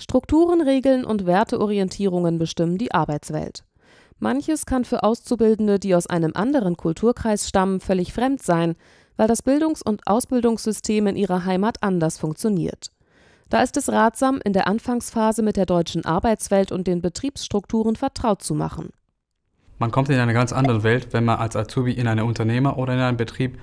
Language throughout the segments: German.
Strukturen, Regeln und Werteorientierungen bestimmen die Arbeitswelt. Manches kann für Auszubildende, die aus einem anderen Kulturkreis stammen, völlig fremd sein, weil das Bildungs- und Ausbildungssystem in ihrer Heimat anders funktioniert. Da ist es ratsam, in der Anfangsphase mit der deutschen Arbeitswelt und den Betriebsstrukturen vertraut zu machen. Man kommt in eine ganz andere Welt, wenn man als Azubi in einem Unternehmer oder in einem Betrieb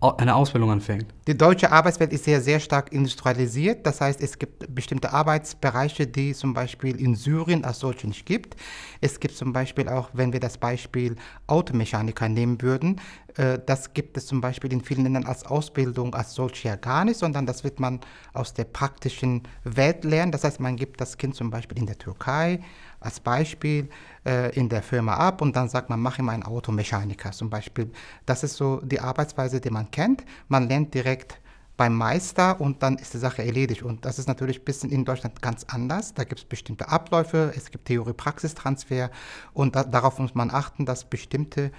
eine Ausbildung anfängt. Die deutsche Arbeitswelt ist sehr, sehr stark industrialisiert. Das heißt, es gibt bestimmte Arbeitsbereiche, die zum Beispiel in Syrien als solche nicht gibt. Es gibt zum Beispiel auch, wenn wir das Beispiel Automechaniker nehmen würden, äh, das gibt es zum Beispiel in vielen Ländern als Ausbildung als solche ja gar nicht, sondern das wird man aus der praktischen Welt lernen. Das heißt, man gibt das Kind zum Beispiel in der Türkei als Beispiel äh, in der Firma ab und dann sagt man, mach ihm einen Automechaniker zum Beispiel. Das ist so die Arbeitsweise, die man kennt. Man lernt direkt beim Meister und dann ist die Sache erledigt. Und das ist natürlich ein bisschen in Deutschland ganz anders. Da gibt es bestimmte Abläufe, es gibt Theorie-Praxistransfer und da, darauf muss man achten, dass bestimmte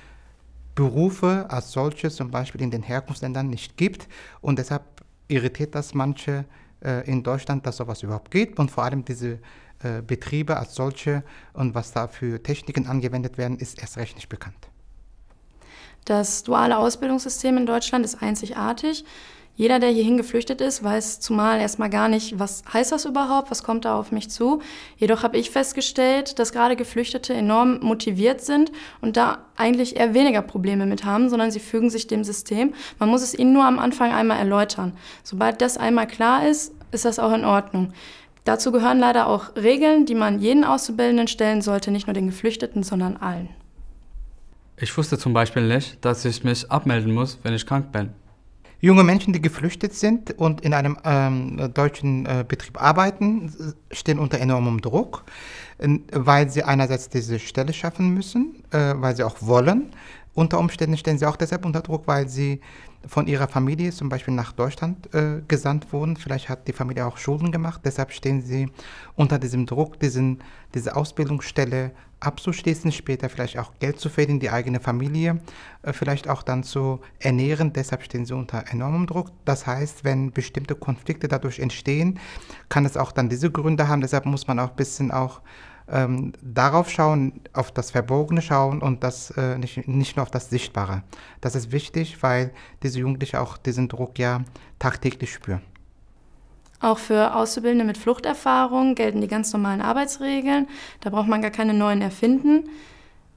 Berufe als solche zum Beispiel in den Herkunftsländern nicht gibt. Und deshalb irritiert das manche äh, in Deutschland, dass sowas überhaupt geht. Und vor allem diese äh, Betriebe als solche und was da für Techniken angewendet werden, ist erst recht nicht bekannt. Das duale Ausbildungssystem in Deutschland ist einzigartig. Jeder, der hierhin geflüchtet ist, weiß zumal erstmal gar nicht, was heißt das überhaupt, was kommt da auf mich zu. Jedoch habe ich festgestellt, dass gerade Geflüchtete enorm motiviert sind und da eigentlich eher weniger Probleme mit haben, sondern sie fügen sich dem System. Man muss es ihnen nur am Anfang einmal erläutern. Sobald das einmal klar ist, ist das auch in Ordnung. Dazu gehören leider auch Regeln, die man jeden Auszubildenden stellen sollte, nicht nur den Geflüchteten, sondern allen. Ich wusste zum Beispiel nicht, dass ich mich abmelden muss, wenn ich krank bin junge Menschen, die geflüchtet sind und in einem ähm, deutschen äh, Betrieb arbeiten, stehen unter enormem Druck, weil sie einerseits diese Stelle schaffen müssen, äh, weil sie auch wollen, unter Umständen stehen sie auch deshalb unter Druck, weil sie von ihrer Familie zum Beispiel nach Deutschland äh, gesandt wurden. Vielleicht hat die Familie auch Schulden gemacht. Deshalb stehen sie unter diesem Druck, diesen, diese Ausbildungsstelle abzuschließen, später vielleicht auch Geld zu verdienen, die eigene Familie äh, vielleicht auch dann zu ernähren. Deshalb stehen sie unter enormem Druck. Das heißt, wenn bestimmte Konflikte dadurch entstehen, kann es auch dann diese Gründe haben. Deshalb muss man auch ein bisschen auch ähm, darauf schauen, auf das Verborgene schauen und das äh, nicht, nicht nur auf das Sichtbare. Das ist wichtig, weil diese Jugendlichen auch diesen Druck ja tagtäglich spüren. Auch für Auszubildende mit Fluchterfahrung gelten die ganz normalen Arbeitsregeln. Da braucht man gar keine neuen erfinden.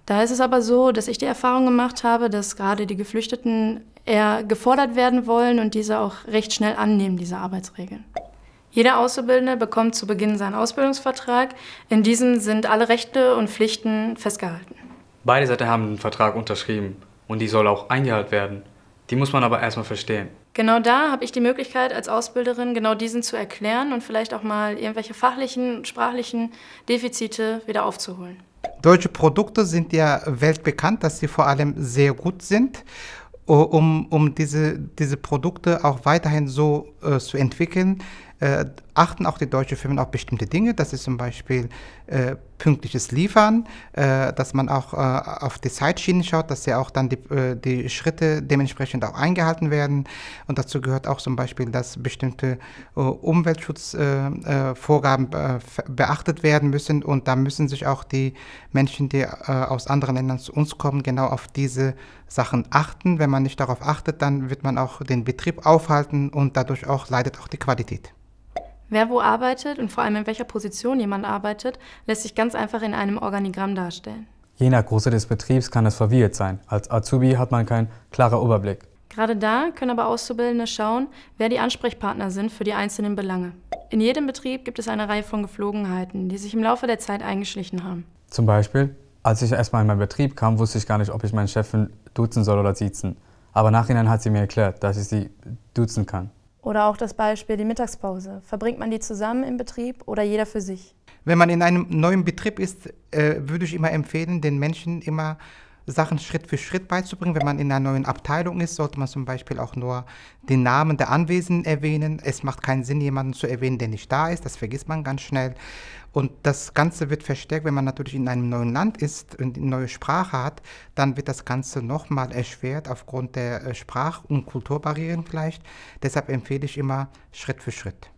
Da ist es aber so, dass ich die Erfahrung gemacht habe, dass gerade die Geflüchteten eher gefordert werden wollen und diese auch recht schnell annehmen, diese Arbeitsregeln. Jeder Auszubildende bekommt zu Beginn seinen Ausbildungsvertrag. In diesem sind alle Rechte und Pflichten festgehalten. Beide Seiten haben einen Vertrag unterschrieben und die soll auch eingehalten werden. Die muss man aber erstmal verstehen. Genau da habe ich die Möglichkeit, als Ausbilderin genau diesen zu erklären und vielleicht auch mal irgendwelche fachlichen, sprachlichen Defizite wieder aufzuholen. Deutsche Produkte sind ja weltbekannt, dass sie vor allem sehr gut sind äh, um, um diese, diese Produkte auch weiterhin so äh, zu entwickeln, äh, achten auch die deutschen Firmen auf bestimmte Dinge. Das ist zum Beispiel äh, pünktliches Liefern, äh, dass man auch äh, auf die Zeitschienen schaut, dass ja auch dann die, äh, die Schritte dementsprechend auch eingehalten werden. Und dazu gehört auch zum Beispiel, dass bestimmte äh, Umweltschutzvorgaben beachtet werden müssen. Und da müssen sich auch die Menschen, die aus anderen Ländern zu uns kommen, genau auf diese Sachen achten. Wenn man nicht darauf achtet, dann wird man auch den Betrieb aufhalten und dadurch auch leidet auch die Qualität. Wer wo arbeitet und vor allem in welcher Position jemand arbeitet, lässt sich ganz einfach in einem Organigramm darstellen. Je nach Größe des Betriebs kann es verwirrt sein. Als Azubi hat man keinen klaren Überblick. Gerade da können aber Auszubildende schauen, wer die Ansprechpartner sind für die einzelnen Belange. In jedem Betrieb gibt es eine Reihe von Geflogenheiten, die sich im Laufe der Zeit eingeschlichen haben. Zum Beispiel, als ich erstmal in meinen Betrieb kam, wusste ich gar nicht, ob ich meinen Chefin duzen soll oder siezen. Aber nachhinein hat sie mir erklärt, dass ich sie duzen kann. Oder auch das Beispiel die Mittagspause. Verbringt man die zusammen im Betrieb oder jeder für sich? Wenn man in einem neuen Betrieb ist, äh, würde ich immer empfehlen, den Menschen immer Sachen Schritt für Schritt beizubringen. Wenn man in einer neuen Abteilung ist, sollte man zum Beispiel auch nur den Namen der Anwesenden erwähnen. Es macht keinen Sinn, jemanden zu erwähnen, der nicht da ist. Das vergisst man ganz schnell. Und das Ganze wird verstärkt, wenn man natürlich in einem neuen Land ist und eine neue Sprache hat, dann wird das Ganze nochmal erschwert aufgrund der äh, Sprach- und Kulturbarrieren vielleicht. Deshalb empfehle ich immer Schritt für Schritt.